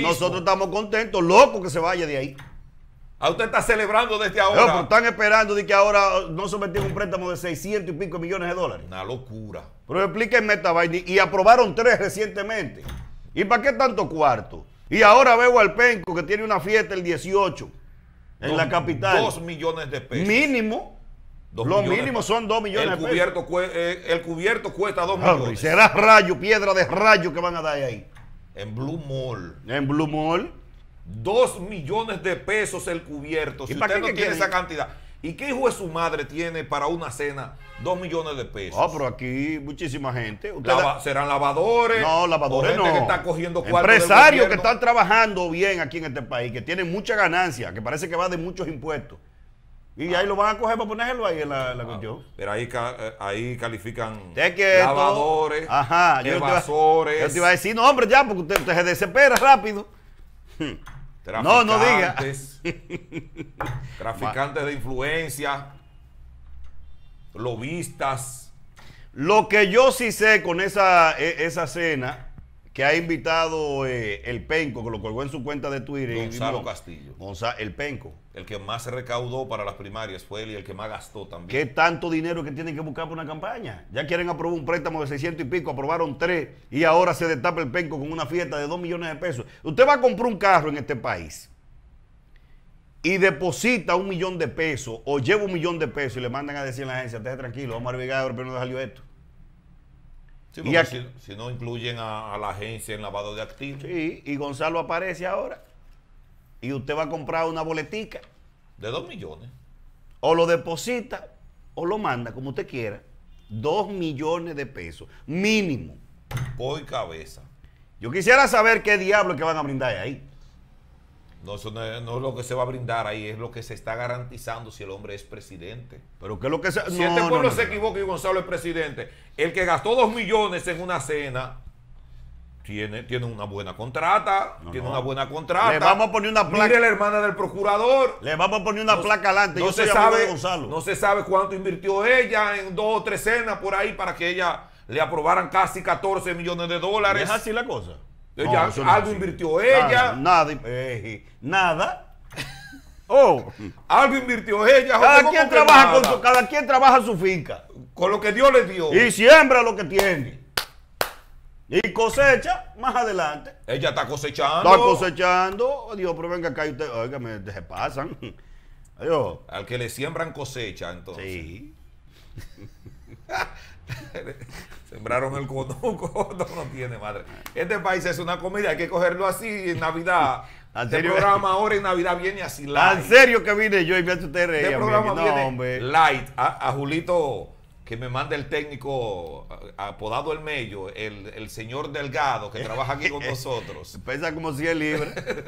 Nosotros estamos contentos, loco que se vaya de ahí. A usted está celebrando desde ahora. No, están esperando de que ahora no sometieron un préstamo de 600 y pico millones de dólares. Una locura. Pero explíquenme esta vaina. Y aprobaron tres recientemente. ¿Y para qué tanto cuarto? Y ahora veo al Penco que tiene una fiesta el 18 en la capital. Dos millones de pesos. Mínimo. los Lo mínimo son dos millones el de pesos. Cubierto, eh, el cubierto cuesta dos millones. y será rayo, piedra de rayo que van a dar ahí. En Blue Mall. En Blue Mall. Dos millones de pesos el cubierto. Si usted no tiene esa cantidad. ¿Y qué hijo de su madre tiene para una cena dos millones de pesos? Ah, pero aquí muchísima gente. ¿Serán lavadores? No, lavadores gente no. que está cogiendo Empresarios que están trabajando bien aquí en este país, que tienen mucha ganancia, que parece que va de muchos impuestos. Y ahí lo van a coger para ponerlo ahí en la, ah, Pero ahí, eh, ahí califican lavadores, Ajá, evasores. yo te, iba, a decir, no, hombre, ya, porque usted, se desespera rápido. No, no diga. traficantes de influencia, lobistas. Lo que yo sí sé con esa, e, esa cena que ha invitado eh, el Penco, que lo colgó en su cuenta de Twitter. Gonzalo Castillo. el Penco. El que más se recaudó para las primarias fue él y el que más gastó también. ¿Qué tanto dinero que tienen que buscar para una campaña? Ya quieren aprobar un préstamo de 600 y pico, aprobaron tres y ahora se destapa el Penco con una fiesta de 2 millones de pesos. Usted va a comprar un carro en este país y deposita un millón de pesos o lleva un millón de pesos y le mandan a decir a la agencia, esté tranquilo, vamos a ver pero no salió esto si, no incluyen a, la agencia en lavado de activos. Sí, y Gonzalo aparece ahora. Y usted va a comprar una boletica. De 2 millones. O lo deposita o lo manda, como usted quiera. Dos millones de pesos, mínimo. Por cabeza. Yo quisiera saber qué diablo que van a brindar ahí. No, eso no es, lo que se va a brindar ahí, es lo que se está garantizando si el hombre es presidente. Pero que lo que se... Si este pueblo se equivoca y Gonzalo es presidente, el que gastó dos millones en una cena, tiene, tiene una buena contrata, tiene una buena contrata. Le vamos a poner una placa. Mire la hermana del procurador. Le vamos a poner una placa adelante. No, se sabe, no se sabe cuánto invirtió ella en dos o tres cenas por ahí para que ella le aprobaran casi 14 millones de dólares. ¿Es así la cosa? algo invirtió ella. Nada. Nada. Eh, algo oh. invirtió ella. Cada quien, trabaja con su, cada quien trabaja su finca. Con lo que Dios le dio. Y siembra lo que tiene. Y cosecha más adelante. Ella está cosechando. Está cosechando. Oh, Dios, pero venga acá y usted, oiga, me se pasan. Al que le siembran cosecha, entonces. Sí. Sembraron el cono. no tiene madre. Este país es una comida, hay que cogerlo así en Navidad. ¿El este programa ahora en Navidad viene así light. ¿En serio que vine yo y me usted reír? Este programa viene light. A, Julito, que me manda el técnico apodado El Mello, el, el señor Delgado, que trabaja aquí con nosotros. Pesa como si es libre.